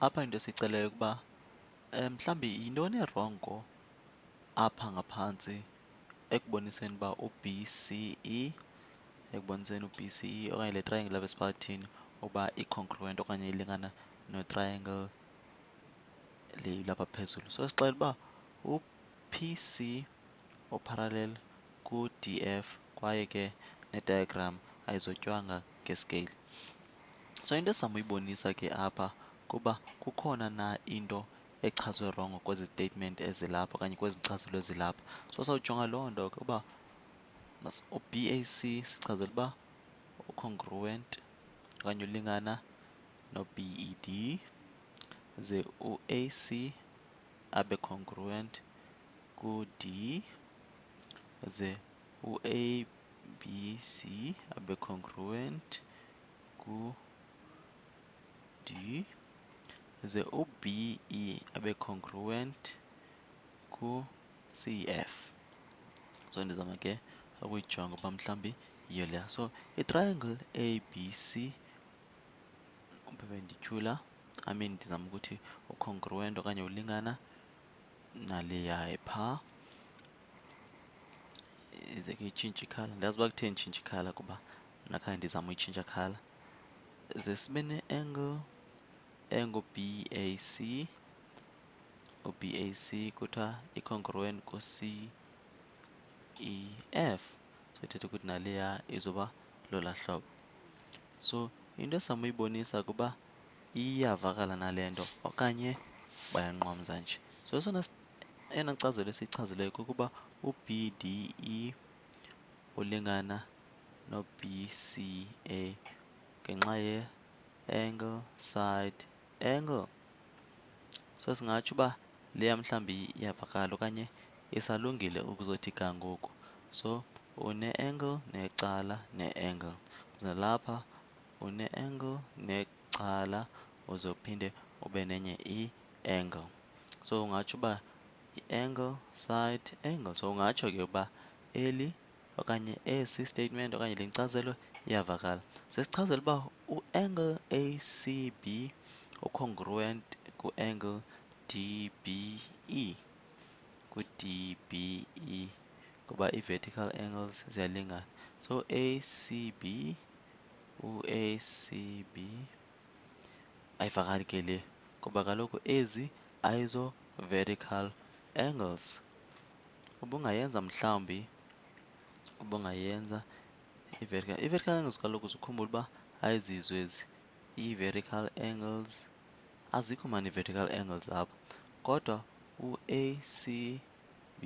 Apha into esiyicelayo ukuba eh, mhlawumbi yintoni erongo apha ngaphantsi ekuboniseni uba u e ekuboniseni u c e okanye le triangle apha esiphakathini uba i-congruent okanye ilingana no-triangle le ilapha phezulu. So sixela uba u p c parallel ku d f kwaye ke ne-diagram ayizotywanga nge-scale. So into esizama uyibonisa ke apha kuba kukhona na into echazwe rongo kwezi statement ezilapha okanye kwezi ezilapha so sawujonga loo nto ke uba u-BAC sichazela uba ucongruent congruent okanye ulingana no-BED ze u-AC abe congruent ku-D ze u-ABC abe congruent ku-D ze u-BE abe congruent ku-CF so ndizama ke ukuyijonga uba mhlawumbi yiyo leya so i-triangle ABC perpendicular I mean ndizama ukuthi ucongruent okanye ulingana naleya phaa ize ke itshintshe ikhala ndiyazi uba kuthe itshintshe ikhala kuba nakhanye ndizama uyitshintsha khala ze sibe ne-angle angle BAC or BAC kuthiwa i-congruent ku-CEF so ithetha ukuthi naleya izoba lola hlobo so into esamuyibonisa kuba iyavakala nale nto okanye bayanqwamza nje so esona eyona nkcazelo esiyichazileyo kukuba u e ulingana no-BCA ngenxa ye-angle side angle so singatsho uba leya mhlawumbi iyavakala okanye isalungile ukuzothi kangoku so une-angle necala ne-angle zalapha une-angle necala uzophinde ube nenye i-angle so ungatsho uba i-angle side angle so ungatsho ke uba eli okanye esi statement okanye le nkcazelo iyavakala sesichazela uba u-angle acb congruent ku-angle DBE ku-DBE kuba i-vertical angles ziyalingana so ACB u-ACB ayivakali ke le kuba kaloku ezi ayizo-vertical angles ubungayenza mhlawumbi ubungayenza i-vertical i-vertical angles kaloku zikhumbula uba ayizizo ezi i-vertical angles azikho mani i-vertical angles apho kodwa u-acb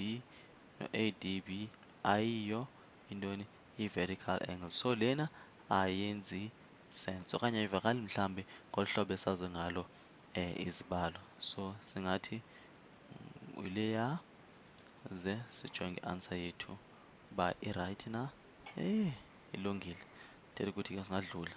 no-adb ayiyo intoni i-vertical angles so lena ayenzi sense okanye ayivakali mhlawumbi ngolu hlobo esazi ngalo eh, izibalo so singathi uleya ze sijonge i-answer yethu uba irayithi na eh ilungile thetha ukuthi ke singadlula